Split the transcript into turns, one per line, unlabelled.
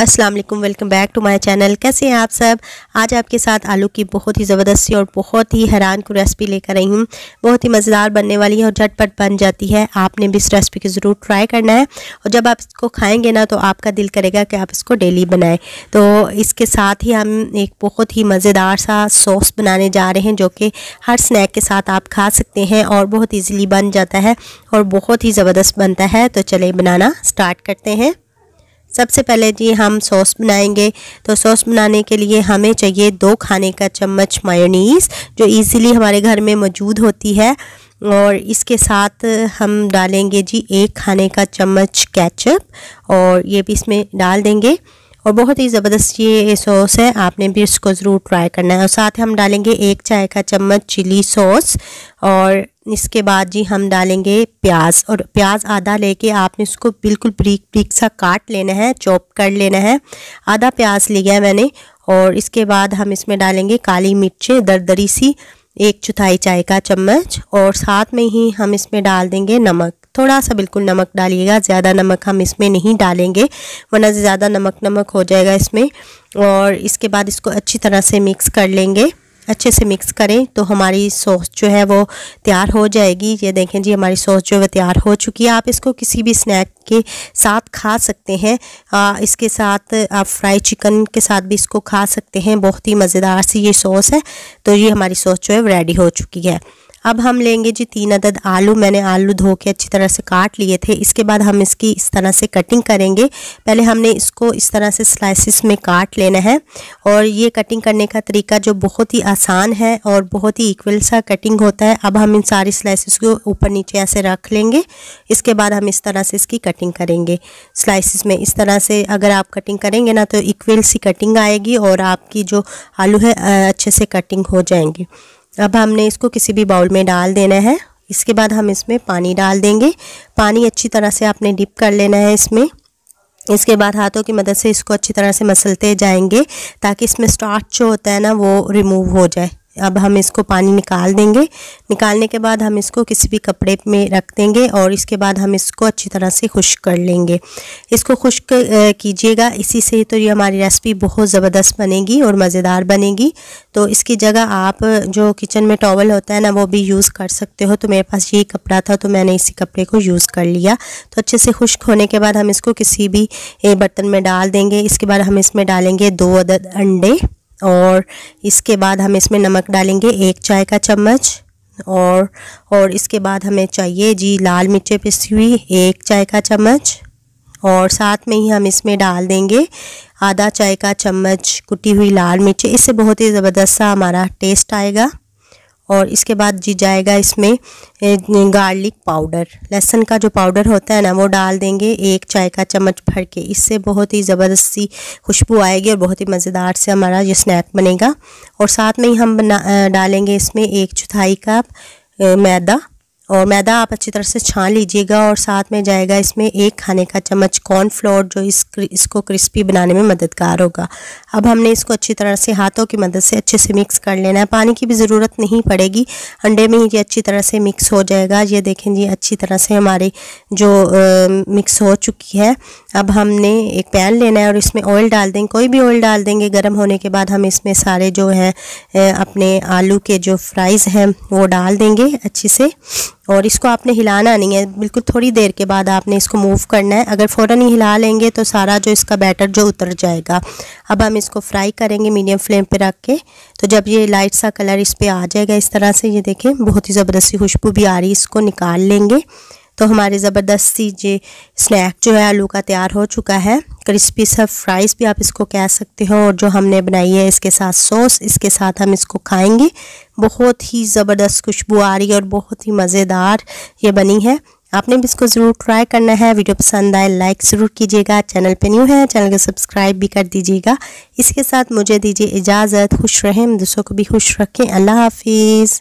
Aslam welcome back to my channel कैसे हैं आप सब आज आपके साथ आलू की बहुत ही ज़बरदस्त और बहुत ही हैरान को रेसिपी लेकर आई हूँ बहुत ही मज़ेदार बनने वाली है और झटपट बन जाती है आपने भी इस रेसिपी को ज़रूर ट्राई करना है और जब आप इसको खाएंगे ना तो आपका दिल करेगा कि आप इसको डेली बनाएं तो इसके साथ ही हम एक बहुत ही मज़ेदार सा सॉस बनाने जा रहे हैं जो कि हर स्नैक के साथ आप खा सकते हैं और बहुत ईजिली बन जाता है और बहुत ही ज़बरदस्त बनता है तो चले बनाना स्टार्ट करते हैं सबसे पहले जी हम सॉस बनाएंगे तो सॉस बनाने के लिए हमें चाहिए दो खाने का चम्मच मायोनीस जो इजीली हमारे घर में मौजूद होती है और इसके साथ हम डालेंगे जी एक खाने का चम्मच कैचअप और ये भी इसमें डाल देंगे और बहुत ही ज़बरदस्त ये सॉस है आपने भी इसको ज़रूर ट्राई करना है और साथ हम डालेंगे एक चाय का चम्मच चिली सॉस और इसके बाद जी हम डालेंगे प्याज और प्याज आधा लेके आपने इसको बिल्कुल ब्रीक ब्रीक सा काट लेना है चॉप कर लेना है आधा प्याज लिया गया मैंने और इसके बाद हम इसमें डालेंगे काली मिर्चें दरदरी सी एक चौथाई चाय का चम्मच और साथ में ही हम इसमें डाल देंगे नमक थोड़ा सा बिल्कुल नमक डालिएगा ज़्यादा नमक हम इसमें नहीं डालेंगे वरना ज़्यादा नमक नमक हो जाएगा इसमें और इसके बाद इसको अच्छी तरह से मिक्स कर लेंगे अच्छे से मिक्स करें तो हमारी सॉस जो है वो तैयार हो जाएगी ये देखें जी हमारी सॉस जो है तैयार हो चुकी है आप इसको किसी भी स्नैक के साथ खा सकते हैं आ, इसके साथ आप फ्राई चिकन के साथ भी इसको खा सकते हैं बहुत ही मज़ेदार सी ये सॉस है तो ये हमारी सॉस जो है रेडी हो चुकी है अब हम लेंगे जी तीन अदद आलू मैंने आलू धो के अच्छी तरह से काट लिए थे इसके बाद हम इसकी इस तरह से कटिंग करेंगे पहले हमने इसको इस तरह से स्लाइसिस में काट लेना है और ये कटिंग करने का तरीका जो बहुत ही आसान है और बहुत ही इक्वल सा कटिंग होता है अब हम इन सारी स्लाइसिस को ऊपर नीचे ऐसे रख लेंगे इसके बाद हम इस तरह से इसकी कटिंग करेंगे स्लाइसिस में इस तरह से अगर आप कटिंग करेंगे ना तो इक्वल सी कटिंग आएगी और आपकी जो आलू है अच्छे से कटिंग हो जाएंगी अब हमने इसको किसी भी बाउल में डाल देना है इसके बाद हम इसमें पानी डाल देंगे पानी अच्छी तरह से आपने डिप कर लेना है इसमें इसके बाद हाथों की मदद से इसको अच्छी तरह से मसलते जाएंगे ताकि इसमें स्टार्च जो होता है ना वो रिमूव हो जाए अब हम इसको पानी निकाल देंगे निकालने के बाद हम इसको किसी भी कपड़े में रख देंगे और इसके बाद हम इसको अच्छी तरह से खुश्क कर लेंगे इसको खुश्क कीजिएगा इसी से तो ये हमारी रेसिपी बहुत ज़बरदस्त बनेगी और मज़ेदार बनेगी तो इसकी जगह आप जो किचन में टॉवल होता है ना वो भी यूज़ कर सकते हो तो मेरे पास यही कपड़ा था तो मैंने इसी कपड़े को यूज़ कर लिया तो अच्छे से खुश्क होने के बाद हम इसको किसी भी बर्तन में डाल देंगे इसके बाद हम इसमें डालेंगे दो अदद अंडे और इसके बाद हम इसमें नमक डालेंगे एक चाय का चम्मच और और इसके बाद हमें चाहिए जी लाल मिर्चें पिसी हुई एक चाय का चम्मच और साथ में ही हम इसमें डाल देंगे आधा चाय का चम्मच कुटी हुई लाल मिर्च इससे बहुत ही ज़बरदस्त सा हमारा टेस्ट आएगा और इसके बाद जी जाएगा इसमें गार्लिक पाउडर लहसुन का जो पाउडर होता है ना वो डाल देंगे एक चाय का चम्मच भर के इससे बहुत ही ज़बरदस्ती खुशबू आएगी और बहुत ही मज़ेदार से हमारा ये स्नैक बनेगा और साथ में ही हम बना डालेंगे इसमें एक चौथाई कप मैदा और मैदा आप अच्छी तरह से छान लीजिएगा और साथ में जाएगा इसमें एक खाने का चम्मच कॉर्नफ्लोर जो इस इसको क्रिस्पी बनाने में मददगार होगा अब हमने इसको अच्छी तरह से हाथों की मदद से अच्छे से मिक्स कर लेना है पानी की भी ज़रूरत नहीं पड़ेगी अंडे में ही ये अच्छी तरह से मिक्स हो जाएगा ये देखें जी अच्छी तरह से हमारी जो आ, मिक्स हो चुकी है अब हमने एक पैन लेना है और इसमें ऑयल डाल देंगे कोई भी ऑयल डाल देंगे गर्म होने के बाद हम इसमें सारे जो हैं अपने आलू के जो फ्राइज़ हैं वो डाल देंगे अच्छे से और इसको आपने हिलाना नहीं है बिल्कुल थोड़ी देर के बाद आपने इसको मूव करना है अगर फ़ौरन ही हिला लेंगे तो सारा जो इसका बैटर जो उतर जाएगा अब हम इसको फ्राई करेंगे मीडियम फ्लेम पे रख के तो जब ये लाइट सा कलर इस पर आ जाएगा इस तरह से ये देखें बहुत ही ज़बरदस्ती खुशबू भी आ रही है इसको निकाल लेंगे तो हमारे ज़बरदस्ती ये स्नैक जो है आलू का तैयार हो चुका है क्रिस्पी सब फ्राइज़ भी आप इसको कह सकते हो और जो हमने बनाई है इसके साथ सॉस इसके साथ हम इसको खाएंगे बहुत ही ज़बरदस्त खुशबू आ रही है और बहुत ही मज़ेदार ये बनी है आपने भी इसको ज़रूर ट्राई करना है वीडियो पसंद आए लाइक ज़रूर कीजिएगा चैनल पे न्यू है चैनल को सब्सक्राइब भी कर दीजिएगा इसके साथ मुझे दीजिए इजाज़त खुश रहें दूसरों को भी खुश रखें अल्लाह हाफिज़